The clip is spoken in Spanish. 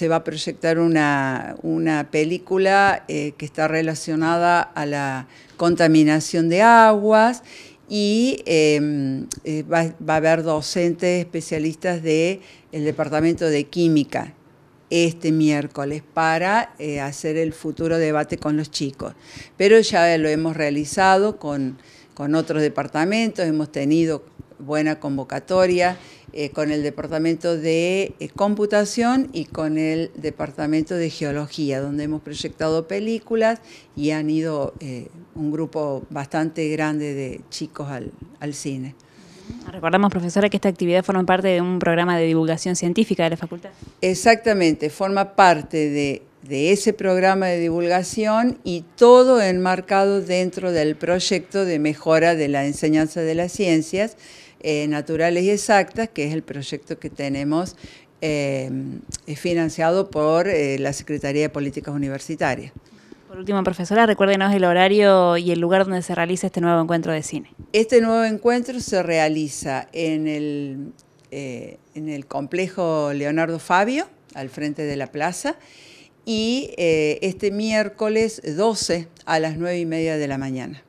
se va a proyectar una, película eh, que está relacionada a la contaminación de aguas y em, eh, va, a haber docentes especialistas del el Departamento de Química este miércoles para eh, hacer el futuro debate con los chicos. Pero ya lo hemos realizado con, con otros departamentos, hemos tenido buena convocatoria eh, con el Departamento de eh, Computación y con el Departamento de Geología, donde hemos proyectado películas y han ido eh, un grupo bastante grande de chicos al, al cine. Recordamos, profesora, que esta actividad forma parte de un programa de divulgación científica de la facultad. Exactamente, forma parte de, de, ese programa de divulgación y todo enmarcado dentro del proyecto de mejora de la enseñanza de las ciencias eh, naturales y exactas, que es el proyecto que tenemos eh, financiado por eh, la Secretaría de Políticas Universitarias. Por último, profesora, recuérdenos el horario y el lugar donde se realiza este nuevo encuentro de cine. Este nuevo encuentro se realiza en el, en el complejo Leonardo Fabio, al frente de la plaza, y este miércoles 12 a las 9 y media de la mañana.